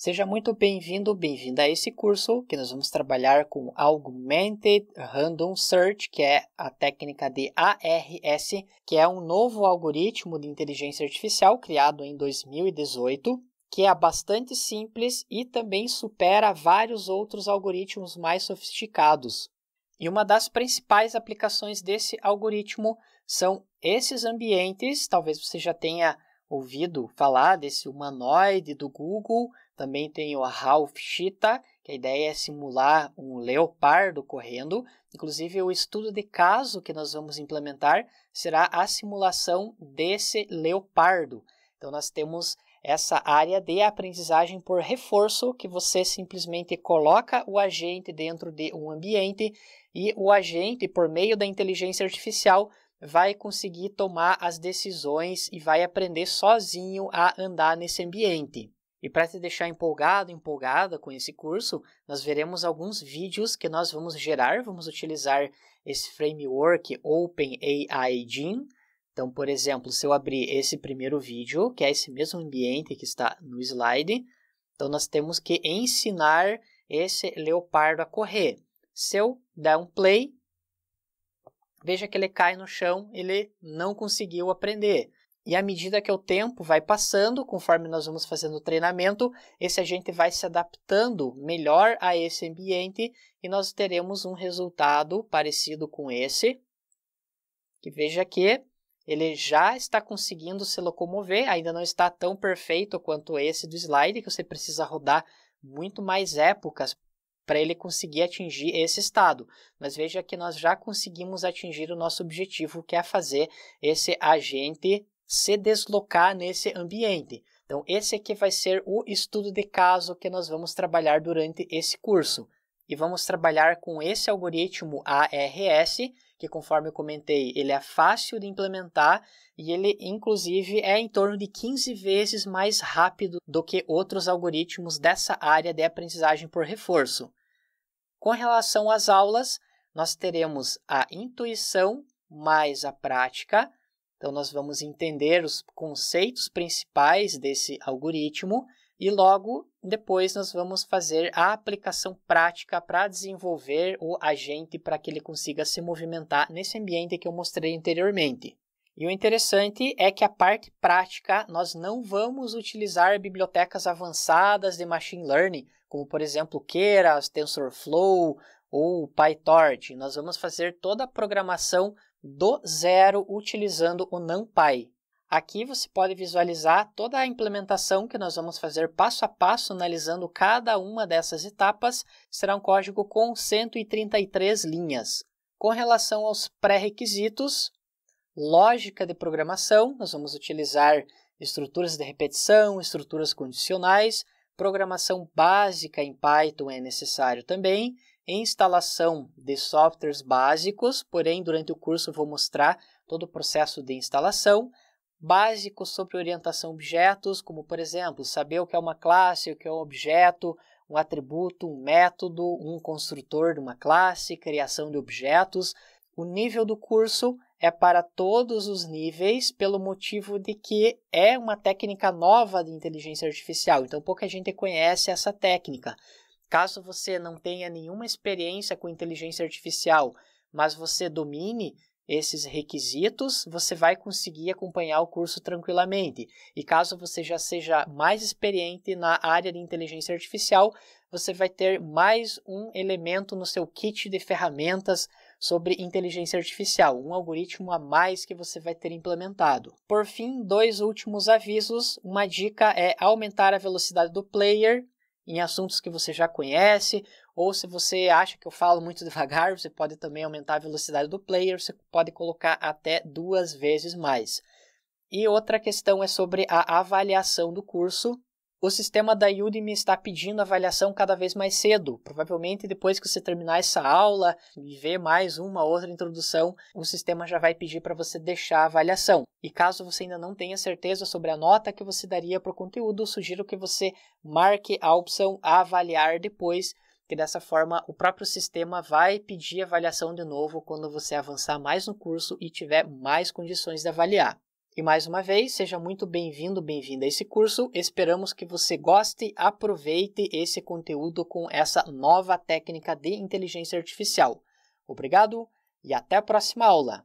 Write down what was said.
Seja muito bem-vindo ou bem-vinda a esse curso que nós vamos trabalhar com Augmented Random Search, que é a técnica de ARS, que é um novo algoritmo de inteligência artificial criado em 2018, que é bastante simples e também supera vários outros algoritmos mais sofisticados. E uma das principais aplicações desse algoritmo são esses ambientes, talvez você já tenha ouvido falar desse humanoide do Google. Também tem o Ralph Cheetah, que a ideia é simular um leopardo correndo. Inclusive, o estudo de caso que nós vamos implementar será a simulação desse leopardo. Então, nós temos essa área de aprendizagem por reforço, que você simplesmente coloca o agente dentro de um ambiente e o agente, por meio da inteligência artificial, vai conseguir tomar as decisões e vai aprender sozinho a andar nesse ambiente. E para te deixar empolgado, empolgada com esse curso, nós veremos alguns vídeos que nós vamos gerar, vamos utilizar esse framework OpenAI Gym. Então, por exemplo, se eu abrir esse primeiro vídeo, que é esse mesmo ambiente que está no slide, então nós temos que ensinar esse leopardo a correr. Se eu der um play, Veja que ele cai no chão, ele não conseguiu aprender. E à medida que o tempo vai passando, conforme nós vamos fazendo o treinamento, esse agente vai se adaptando melhor a esse ambiente e nós teremos um resultado parecido com esse. Que veja que ele já está conseguindo se locomover, ainda não está tão perfeito quanto esse do slide, que você precisa rodar muito mais épocas para ele conseguir atingir esse estado. Mas veja que nós já conseguimos atingir o nosso objetivo, que é fazer esse agente se deslocar nesse ambiente. Então, esse aqui vai ser o estudo de caso que nós vamos trabalhar durante esse curso. E vamos trabalhar com esse algoritmo ARS, que conforme eu comentei, ele é fácil de implementar e ele inclusive é em torno de 15 vezes mais rápido do que outros algoritmos dessa área de aprendizagem por reforço. Com relação às aulas, nós teremos a intuição mais a prática. Então, nós vamos entender os conceitos principais desse algoritmo e logo depois nós vamos fazer a aplicação prática para desenvolver o agente para que ele consiga se movimentar nesse ambiente que eu mostrei anteriormente. E o interessante é que a parte prática, nós não vamos utilizar bibliotecas avançadas de machine learning, como por exemplo Keras, TensorFlow ou PyTorch. Nós vamos fazer toda a programação do zero utilizando o NumPy. Aqui você pode visualizar toda a implementação que nós vamos fazer passo a passo, analisando cada uma dessas etapas. Será um código com 133 linhas. Com relação aos pré-requisitos, lógica de programação, nós vamos utilizar estruturas de repetição, estruturas condicionais, programação básica em Python é necessário também, instalação de softwares básicos, porém durante o curso vou mostrar todo o processo de instalação, básicos sobre orientação a objetos, como por exemplo, saber o que é uma classe, o que é um objeto, um atributo, um método, um construtor de uma classe, criação de objetos. O nível do curso é para todos os níveis, pelo motivo de que é uma técnica nova de inteligência artificial, então pouca gente conhece essa técnica. Caso você não tenha nenhuma experiência com inteligência artificial, mas você domine esses requisitos, você vai conseguir acompanhar o curso tranquilamente. E caso você já seja mais experiente na área de inteligência artificial, você vai ter mais um elemento no seu kit de ferramentas sobre inteligência artificial, um algoritmo a mais que você vai ter implementado. Por fim, dois últimos avisos. Uma dica é aumentar a velocidade do player em assuntos que você já conhece, ou se você acha que eu falo muito devagar, você pode também aumentar a velocidade do player, você pode colocar até duas vezes mais. E outra questão é sobre a avaliação do curso o sistema da Udemy está pedindo avaliação cada vez mais cedo. Provavelmente depois que você terminar essa aula e ver mais uma outra introdução, o sistema já vai pedir para você deixar a avaliação. E caso você ainda não tenha certeza sobre a nota que você daria para o conteúdo, sugiro que você marque a opção avaliar depois, que dessa forma o próprio sistema vai pedir avaliação de novo quando você avançar mais no curso e tiver mais condições de avaliar. E mais uma vez, seja muito bem-vindo, bem-vinda a esse curso. Esperamos que você goste, aproveite esse conteúdo com essa nova técnica de inteligência artificial. Obrigado e até a próxima aula!